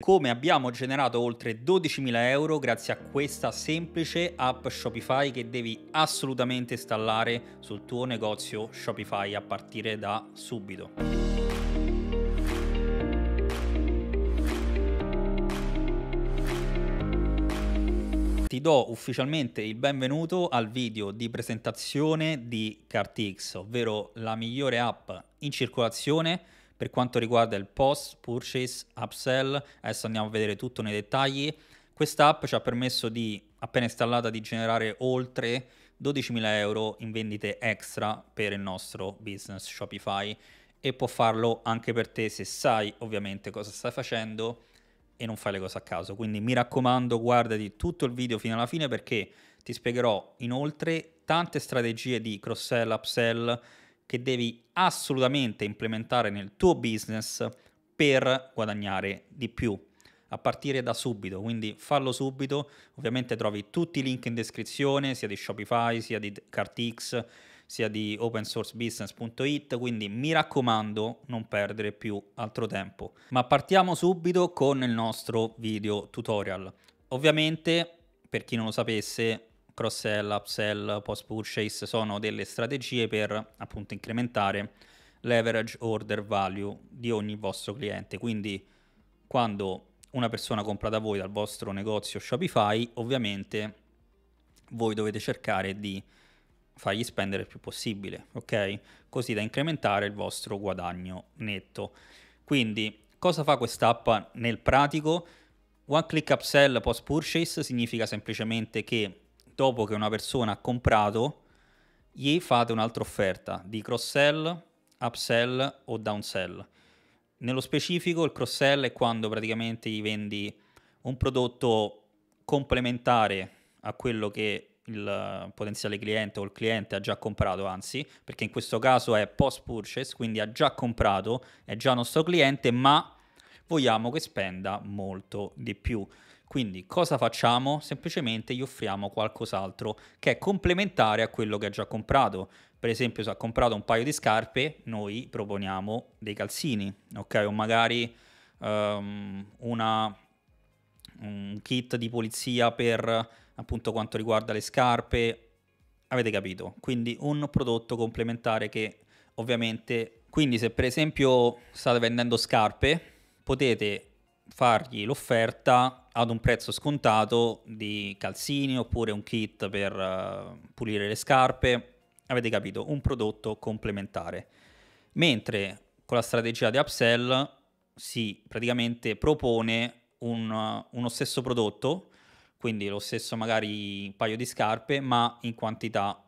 Come abbiamo generato oltre 12.000 euro grazie a questa semplice app Shopify che devi assolutamente installare sul tuo negozio Shopify a partire da subito. ti do ufficialmente il benvenuto al video di presentazione di CartX, ovvero la migliore app in circolazione per quanto riguarda il post, purchase, upsell, adesso andiamo a vedere tutto nei dettagli. Questa app ci ha permesso di, appena installata, di generare oltre 12.000 euro in vendite extra per il nostro business Shopify e può farlo anche per te se sai ovviamente cosa stai facendo e non fai le cose a caso. Quindi mi raccomando, guardati tutto il video fino alla fine perché ti spiegherò inoltre tante strategie di cross-sell, upsell che devi assolutamente implementare nel tuo business per guadagnare di più a partire da subito, quindi fallo subito, ovviamente trovi tutti i link in descrizione sia di Shopify, sia di Cartix, sia di opensourcebusiness.it, quindi mi raccomando non perdere più altro tempo. Ma partiamo subito con il nostro video tutorial. Ovviamente, per chi non lo sapesse, cross-sell, upsell, post-purchase sono delle strategie per appunto incrementare l'average order value di ogni vostro cliente. Quindi quando una persona compra da voi dal vostro negozio Shopify, ovviamente voi dovete cercare di fargli spendere il più possibile, ok? Così da incrementare il vostro guadagno netto. Quindi cosa fa quest'app nel pratico? One click upsell post purchase significa semplicemente che dopo che una persona ha comprato, gli fate un'altra offerta di cross-sell, upsell o downsell. Nello specifico il cross-sell è quando praticamente gli vendi un prodotto complementare a quello che il potenziale cliente o il cliente ha già comprato, anzi, perché in questo caso è post purchase, quindi ha già comprato, è già nostro cliente, ma vogliamo che spenda molto di più. Quindi cosa facciamo? Semplicemente gli offriamo qualcos'altro che è complementare a quello che ha già comprato. Per esempio, se ha comprato un paio di scarpe, noi proponiamo dei calzini, ok? O magari um, una, un kit di pulizia per appunto quanto riguarda le scarpe. Avete capito? Quindi un prodotto complementare che ovviamente... Quindi se per esempio state vendendo scarpe, potete fargli l'offerta ad un prezzo scontato di calzini oppure un kit per uh, pulire le scarpe, avete capito, un prodotto complementare. Mentre con la strategia di upsell si praticamente propone un, uh, uno stesso prodotto, quindi lo stesso magari paio di scarpe, ma in quantità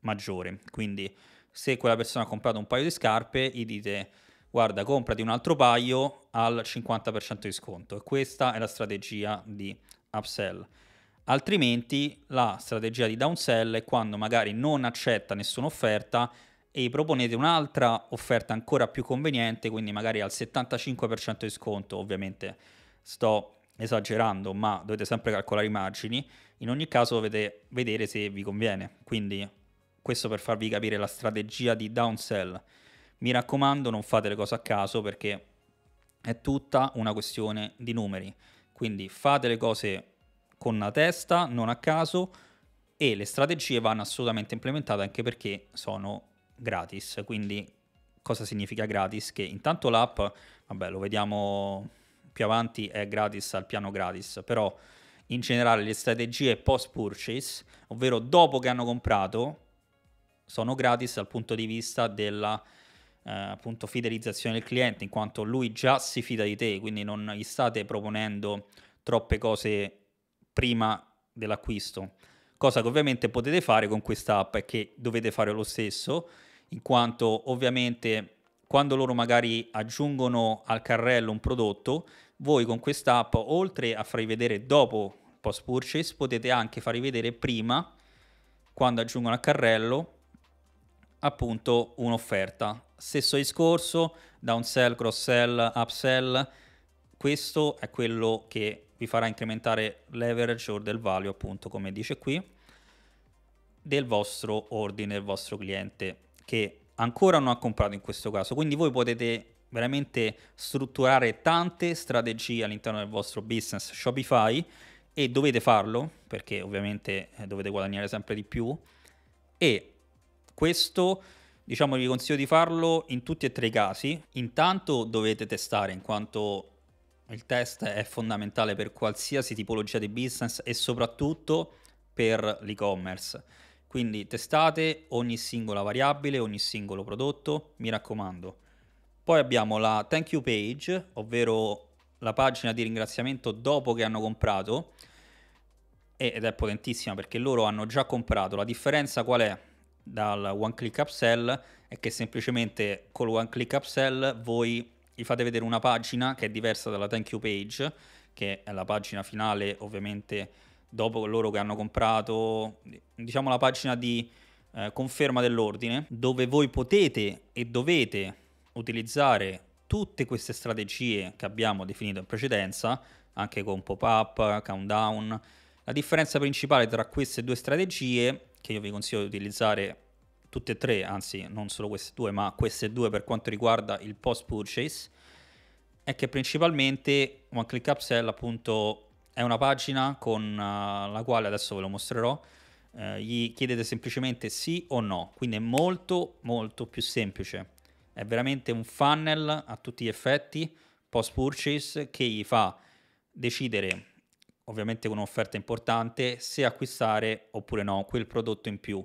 maggiore. Quindi se quella persona ha comprato un paio di scarpe, gli dite guarda, comprati un altro paio al 50% di sconto. E questa è la strategia di upsell. Altrimenti la strategia di downsell è quando magari non accetta nessuna offerta e proponete un'altra offerta ancora più conveniente, quindi magari al 75% di sconto, ovviamente sto esagerando, ma dovete sempre calcolare i margini. In ogni caso dovete vedere se vi conviene. Quindi questo per farvi capire la strategia di downsell. Mi raccomando, non fate le cose a caso perché è tutta una questione di numeri. Quindi fate le cose con la testa, non a caso, e le strategie vanno assolutamente implementate anche perché sono gratis. Quindi cosa significa gratis? Che intanto l'app, vabbè, lo vediamo più avanti, è gratis al piano gratis, però in generale le strategie post purchase, ovvero dopo che hanno comprato, sono gratis dal punto di vista della eh, appunto fidelizzazione del cliente, in quanto lui già si fida di te, quindi non gli state proponendo troppe cose prima dell'acquisto. Cosa che ovviamente potete fare con questa app e che dovete fare lo stesso, in quanto ovviamente quando loro magari aggiungono al carrello un prodotto, voi con questa app, oltre a farvi vedere dopo post purchase, potete anche farvi vedere prima quando aggiungono al carrello appunto un'offerta. Stesso discorso, downsell, cross-sell, upsell, questo è quello che vi farà incrementare leverage or del value, appunto come dice qui, del vostro ordine, del vostro cliente che ancora non ha comprato in questo caso. Quindi voi potete veramente strutturare tante strategie all'interno del vostro business Shopify e dovete farlo perché ovviamente eh, dovete guadagnare sempre di più e questo diciamo vi consiglio di farlo in tutti e tre i casi. Intanto dovete testare in quanto il test è fondamentale per qualsiasi tipologia di business e soprattutto per l'e-commerce. Quindi testate ogni singola variabile, ogni singolo prodotto, mi raccomando. Poi abbiamo la thank you page, ovvero la pagina di ringraziamento dopo che hanno comprato ed è potentissima perché loro hanno già comprato. La differenza qual è? dal one click upsell è che semplicemente col one click upsell voi gli fate vedere una pagina che è diversa dalla thank you page, che è la pagina finale ovviamente dopo loro che hanno comprato, diciamo la pagina di eh, conferma dell'ordine, dove voi potete e dovete utilizzare tutte queste strategie che abbiamo definito in precedenza, anche con pop-up, countdown. La differenza principale tra queste due strategie che io vi consiglio di utilizzare tutte e tre, anzi non solo queste due, ma queste due per quanto riguarda il post purchase, è che principalmente One Click Upsell appunto è una pagina con eh, la quale adesso ve lo mostrerò, uh, gli chiedete semplicemente sì o no, quindi è molto molto più semplice, è veramente un funnel a tutti gli effetti post purchase che gli fa decidere ovviamente con un'offerta importante, se acquistare oppure no quel prodotto in più.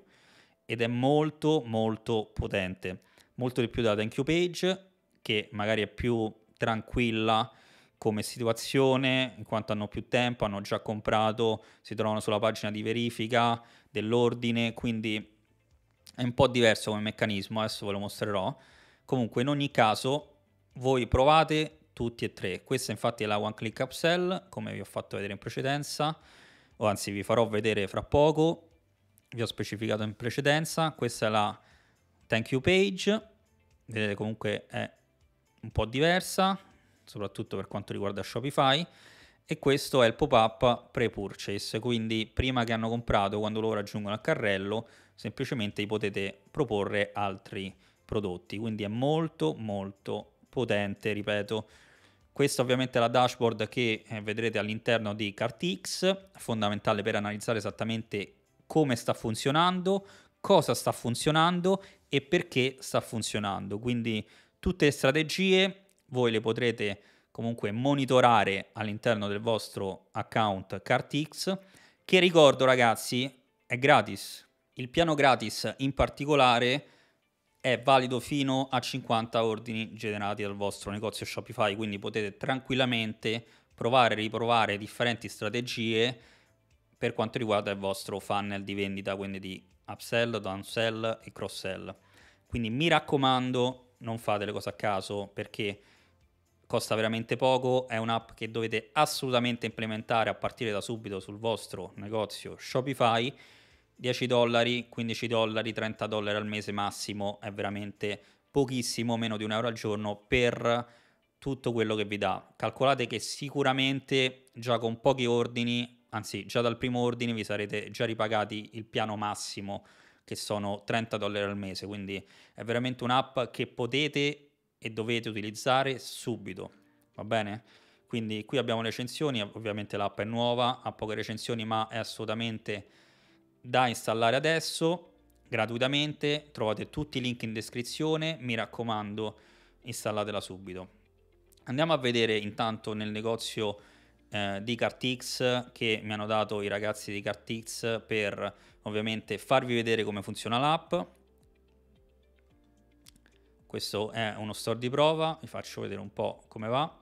Ed è molto molto potente, molto di più della thank you page, che magari è più tranquilla come situazione, in quanto hanno più tempo, hanno già comprato, si trovano sulla pagina di verifica dell'ordine, quindi è un po' diverso come meccanismo, adesso ve lo mostrerò. Comunque in ogni caso voi provate tutti e tre. Questa infatti è la One Click Upsell, come vi ho fatto vedere in precedenza, o anzi vi farò vedere fra poco, vi ho specificato in precedenza. Questa è la Thank You Page, vedete comunque è un po' diversa, soprattutto per quanto riguarda Shopify. E questo è il pop-up pre-purchase, quindi prima che hanno comprato, quando loro aggiungono al carrello, semplicemente gli potete proporre altri prodotti. Quindi è molto molto potente, ripeto, questa ovviamente è la dashboard che eh, vedrete all'interno di CartX, fondamentale per analizzare esattamente come sta funzionando, cosa sta funzionando e perché sta funzionando. Quindi tutte le strategie voi le potrete comunque monitorare all'interno del vostro account CartX, che ricordo ragazzi è gratis. Il piano gratis in particolare è valido fino a 50 ordini generati dal vostro negozio Shopify, quindi potete tranquillamente provare e riprovare differenti strategie per quanto riguarda il vostro funnel di vendita, quindi di upsell, downsell e cross-sell. Quindi mi raccomando, non fate le cose a caso perché costa veramente poco, è un'app che dovete assolutamente implementare a partire da subito sul vostro negozio Shopify 10 dollari, 15 dollari, 30 dollari al mese massimo è veramente pochissimo, meno di un euro al giorno per tutto quello che vi dà. Calcolate che sicuramente già con pochi ordini, anzi già dal primo ordine vi sarete già ripagati il piano massimo che sono 30 dollari al mese, quindi è veramente un'app che potete e dovete utilizzare subito, va bene? Quindi qui abbiamo le recensioni, ovviamente l'app è nuova, ha poche recensioni ma è assolutamente da installare adesso gratuitamente, trovate tutti i link in descrizione, mi raccomando installatela subito. Andiamo a vedere intanto nel negozio eh, di CartX che mi hanno dato i ragazzi di CartX per ovviamente farvi vedere come funziona l'app. Questo è uno store di prova, vi faccio vedere un po' come va,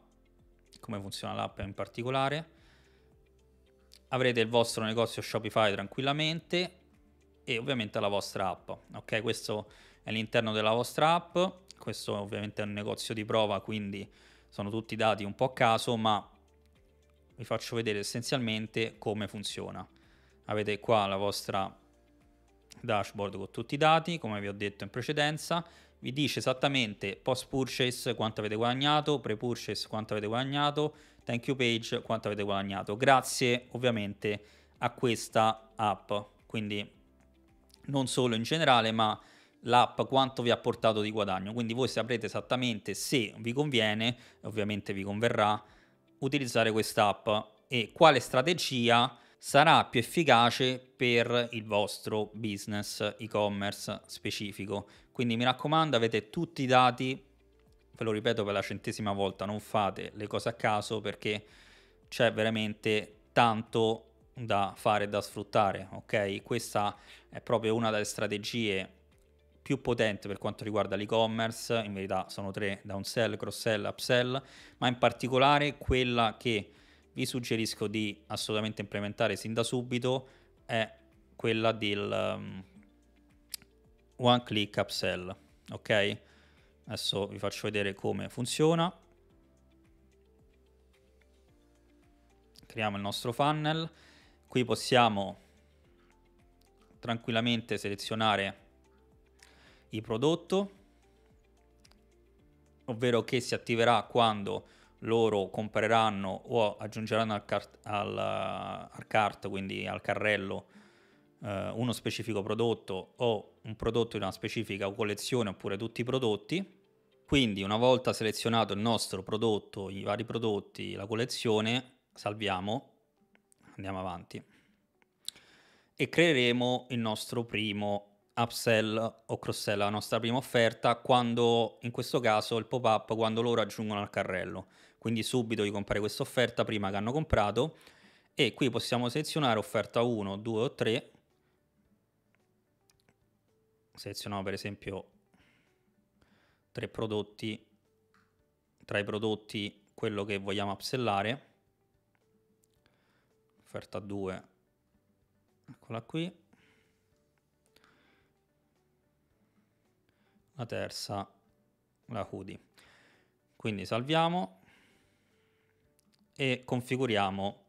come funziona l'app in particolare avrete il vostro negozio Shopify tranquillamente e ovviamente la vostra app. Ok, questo è l'interno della vostra app, questo ovviamente è un negozio di prova, quindi sono tutti dati un po' a caso, ma vi faccio vedere essenzialmente come funziona. Avete qua la vostra dashboard con tutti i dati, come vi ho detto in precedenza, vi dice esattamente post purchase quanto avete guadagnato, pre purchase quanto avete guadagnato, thank you page, quanto avete guadagnato. Grazie ovviamente a questa app, quindi non solo in generale, ma l'app quanto vi ha portato di guadagno. Quindi voi saprete esattamente se vi conviene, ovviamente vi converrà, utilizzare quest'app e quale strategia sarà più efficace per il vostro business e-commerce specifico. Quindi mi raccomando, avete tutti i dati ve lo ripeto per la centesima volta, non fate le cose a caso perché c'è veramente tanto da fare e da sfruttare, ok? Questa è proprio una delle strategie più potenti per quanto riguarda l'e-commerce, in verità sono tre, downsell, cross-sell, upsell, ma in particolare quella che vi suggerisco di assolutamente implementare sin da subito è quella del um, one click upsell, ok? Adesso vi faccio vedere come funziona. Creiamo il nostro funnel. Qui possiamo tranquillamente selezionare il prodotto, ovvero che si attiverà quando loro compreranno o aggiungeranno al cart, al, al cart quindi al carrello, eh, uno specifico prodotto o un prodotto di una specifica collezione oppure tutti i prodotti quindi una volta selezionato il nostro prodotto, i vari prodotti, la collezione, salviamo, andiamo avanti e creeremo il nostro primo upsell o cross sell la nostra prima offerta, quando in questo caso il pop-up quando loro aggiungono al carrello. Quindi subito gli comprare questa offerta prima che hanno comprato e qui possiamo selezionare offerta 1, 2 o 3. Selezioniamo per esempio tre prodotti, tra i prodotti quello che vogliamo upsellare, offerta 2, eccola qui, la terza la hoodie. Quindi salviamo e configuriamo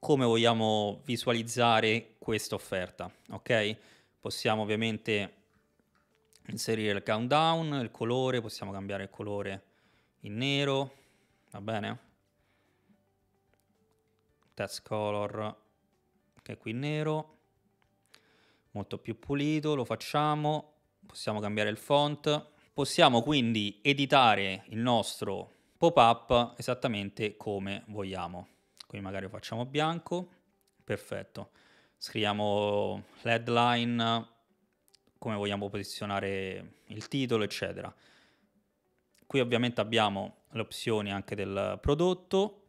come vogliamo visualizzare questa offerta, ok? Possiamo ovviamente inserire il countdown, il colore, possiamo cambiare il colore in nero, va bene? Test color che è qui in nero, molto più pulito, lo facciamo, possiamo cambiare il font, possiamo quindi editare il nostro pop-up esattamente come vogliamo. Quindi magari lo facciamo bianco, perfetto. Scriviamo headline come vogliamo posizionare il titolo, eccetera. Qui ovviamente abbiamo le opzioni anche del prodotto,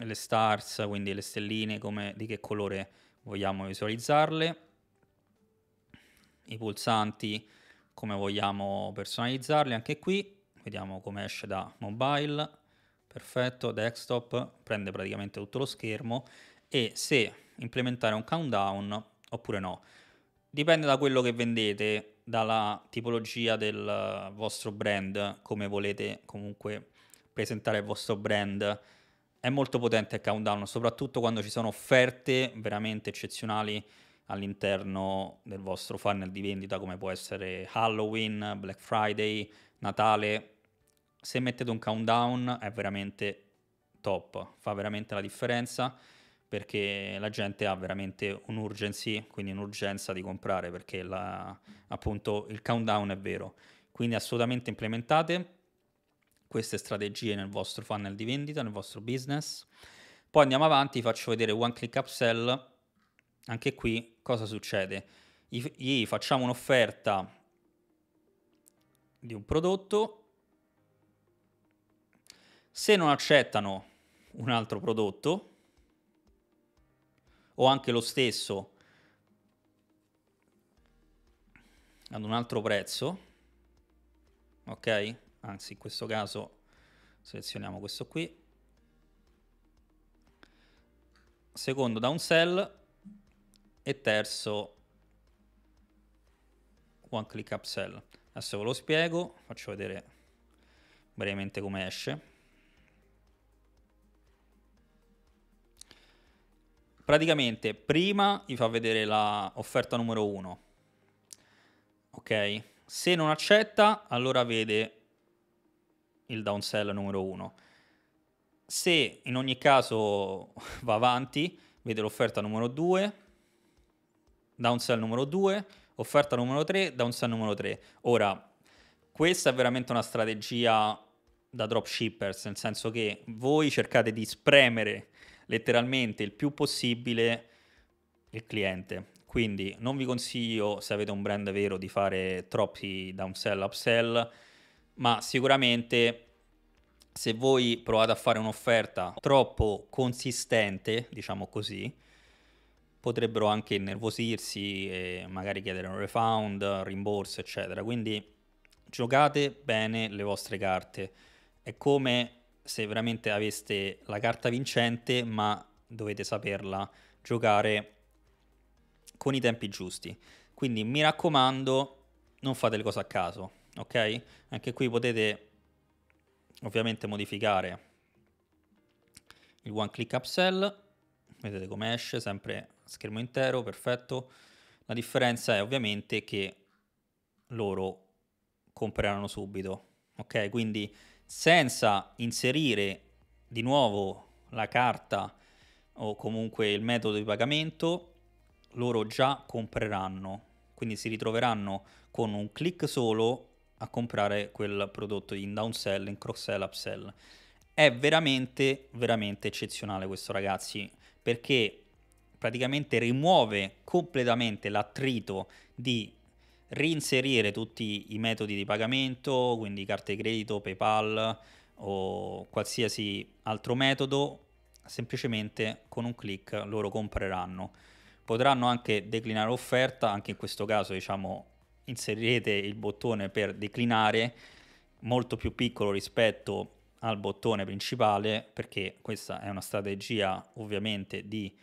le stars, quindi le stelline, come, di che colore vogliamo visualizzarle, i pulsanti, come vogliamo personalizzarli, anche qui vediamo come esce da mobile, perfetto, desktop, prende praticamente tutto lo schermo e se implementare un countdown oppure no. Dipende da quello che vendete, dalla tipologia del eh, vostro brand, come volete comunque presentare il vostro brand. È molto potente il countdown, soprattutto quando ci sono offerte veramente eccezionali all'interno del vostro funnel di vendita, come può essere Halloween, Black Friday, Natale. Se mettete un countdown è veramente top, fa veramente la differenza perché la gente ha veramente un'urgency, quindi un'urgenza di comprare perché la, appunto il countdown è vero. Quindi assolutamente implementate queste strategie nel vostro funnel di vendita, nel vostro business. Poi andiamo avanti, faccio vedere one click upsell. Anche qui cosa succede? Gli facciamo un'offerta di un prodotto. Se non accettano un altro prodotto, o anche lo stesso ad un altro prezzo, ok? Anzi, in questo caso selezioniamo questo qui. Secondo sell e terzo one click upsell. Adesso ve lo spiego, faccio vedere brevemente come esce. Praticamente prima gli fa vedere l'offerta numero 1. Ok? Se non accetta, allora vede il downsell numero 1. Se in ogni caso va avanti, vede l'offerta numero 2, downsell numero 2, offerta numero 3, downsell numero 3. Ora, questa è veramente una strategia da dropshippers, nel senso che voi cercate di spremere letteralmente il più possibile il cliente. Quindi non vi consiglio, se avete un brand vero, di fare troppi downsell, upsell, ma sicuramente se voi provate a fare un'offerta troppo consistente, diciamo così, potrebbero anche innervosirsi e magari chiedere un refund, un rimborso, eccetera. Quindi giocate bene le vostre carte. È come se veramente aveste la carta vincente, ma dovete saperla giocare con i tempi giusti. Quindi mi raccomando, non fate le cose a caso, ok? Anche qui potete ovviamente modificare il one click upsell, vedete come esce, sempre schermo intero, perfetto. La differenza è ovviamente che loro compreranno subito, ok? Quindi senza inserire di nuovo la carta o comunque il metodo di pagamento, loro già compreranno. Quindi si ritroveranno con un click solo a comprare quel prodotto in downsell, in cross sell, upsell. È veramente, veramente eccezionale questo ragazzi, perché praticamente rimuove completamente l'attrito di reinserire tutti i metodi di pagamento, quindi carte credito, PayPal o qualsiasi altro metodo, semplicemente con un clic loro compreranno. Potranno anche declinare offerta, anche in questo caso diciamo inserirete il bottone per declinare, molto più piccolo rispetto al bottone principale, perché questa è una strategia ovviamente di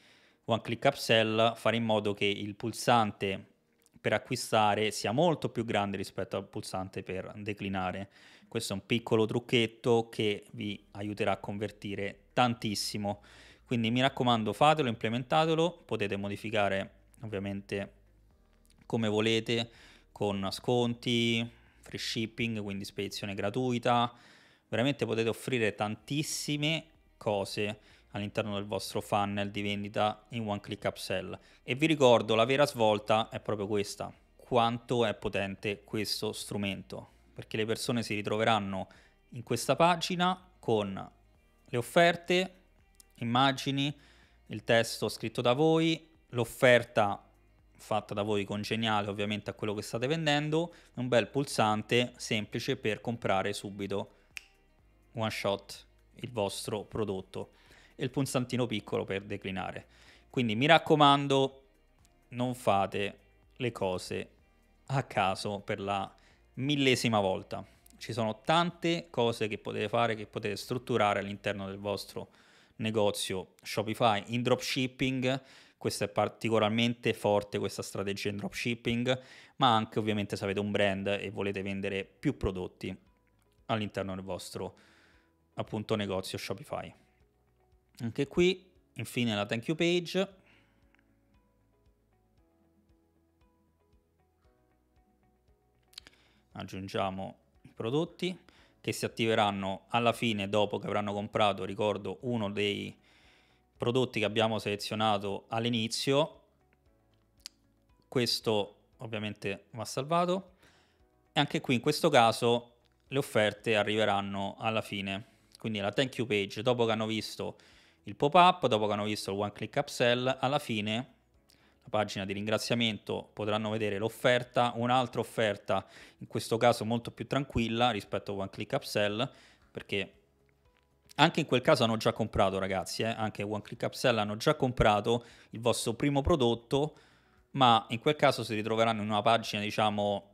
one click upsell, fare in modo che il pulsante per acquistare sia molto più grande rispetto al pulsante per declinare. Questo è un piccolo trucchetto che vi aiuterà a convertire tantissimo. Quindi mi raccomando, fatelo, implementatelo, potete modificare ovviamente come volete con sconti, free shipping, quindi spedizione gratuita. Veramente potete offrire tantissime cose all'interno del vostro funnel di vendita in One Click Upsell. E vi ricordo, la vera svolta è proprio questa, quanto è potente questo strumento, perché le persone si ritroveranno in questa pagina con le offerte, immagini, il testo scritto da voi, l'offerta fatta da voi congeniale ovviamente a quello che state vendendo, un bel pulsante semplice per comprare subito one shot il vostro prodotto e il pulsantino piccolo per declinare. Quindi mi raccomando, non fate le cose a caso per la millesima volta. Ci sono tante cose che potete fare, che potete strutturare all'interno del vostro negozio Shopify in dropshipping. Questa è particolarmente forte questa strategia in dropshipping, ma anche ovviamente se avete un brand e volete vendere più prodotti all'interno del vostro appunto negozio Shopify. Anche qui, infine la thank you page. Aggiungiamo i prodotti che si attiveranno alla fine dopo che avranno comprato, ricordo, uno dei prodotti che abbiamo selezionato all'inizio. Questo ovviamente va salvato. E anche qui in questo caso le offerte arriveranno alla fine. Quindi la thank you page, dopo che hanno visto il pop-up, dopo che hanno visto il One Click Upsell, alla fine la pagina di ringraziamento potranno vedere l'offerta, un'altra offerta, in questo caso molto più tranquilla rispetto a One Click Upsell, perché anche in quel caso hanno già comprato ragazzi, eh? anche One Click Upsell hanno già comprato il vostro primo prodotto, ma in quel caso si ritroveranno in una pagina diciamo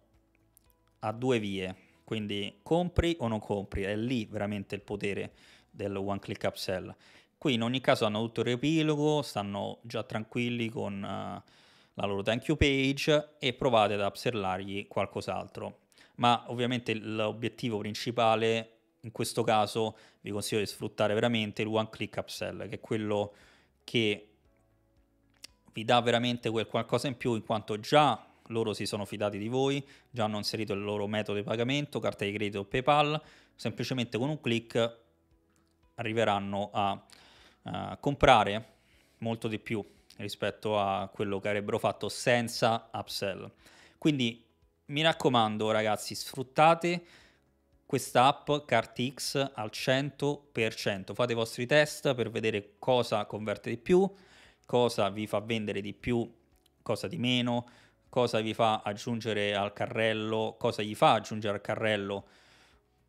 a due vie, quindi compri o non compri, è lì veramente il potere del One Click Upsell. Qui in ogni caso hanno tutto il riepilogo, stanno già tranquilli con uh, la loro thank you page e provate ad upsellargli qualcos'altro. Ma ovviamente l'obiettivo principale in questo caso vi consiglio di sfruttare veramente il one click upsell, che è quello che vi dà veramente quel qualcosa in più in quanto già loro si sono fidati di voi, già hanno inserito il loro metodo di pagamento, carta di credito o PayPal, semplicemente con un click arriveranno a comprare molto di più rispetto a quello che avrebbero fatto senza upsell. Quindi mi raccomando ragazzi, sfruttate questa app CartX al 100%. Fate i vostri test per vedere cosa converte di più, cosa vi fa vendere di più, cosa di meno, cosa vi fa aggiungere al carrello, cosa gli fa aggiungere al carrello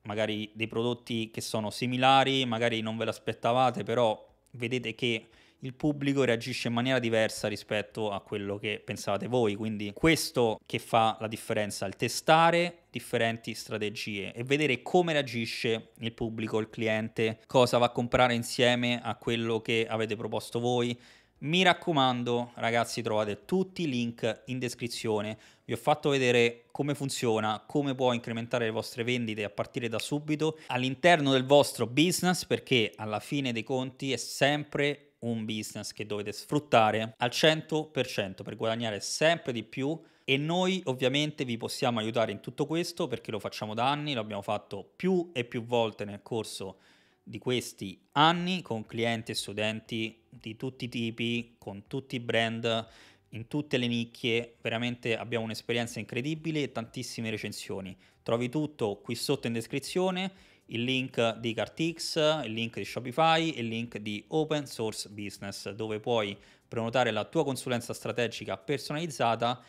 magari dei prodotti che sono similari, magari non ve l'aspettavate, però vedete che il pubblico reagisce in maniera diversa rispetto a quello che pensavate voi, quindi questo che fa la differenza, il testare differenti strategie e vedere come reagisce il pubblico, il cliente, cosa va a comprare insieme a quello che avete proposto voi, mi raccomando, ragazzi, trovate tutti i link in descrizione. Vi ho fatto vedere come funziona, come può incrementare le vostre vendite a partire da subito all'interno del vostro business, perché alla fine dei conti è sempre un business che dovete sfruttare al 100% per guadagnare sempre di più e noi ovviamente vi possiamo aiutare in tutto questo perché lo facciamo da anni, l'abbiamo fatto più e più volte nel corso di questi anni con clienti e studenti di tutti i tipi, con tutti i brand, in tutte le nicchie, veramente abbiamo un'esperienza incredibile e tantissime recensioni. Trovi tutto qui sotto in descrizione, il link di Cartix, il link di Shopify, e il link di Open Source Business, dove puoi prenotare la tua consulenza strategica personalizzata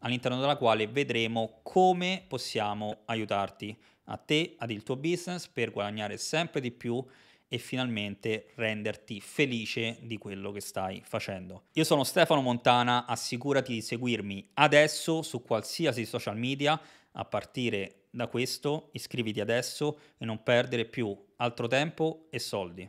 all'interno della quale vedremo come possiamo aiutarti a te, ad il tuo business per guadagnare sempre di più e finalmente renderti felice di quello che stai facendo. Io sono Stefano Montana, assicurati di seguirmi adesso su qualsiasi social media, a partire da questo iscriviti adesso e non perdere più altro tempo e soldi.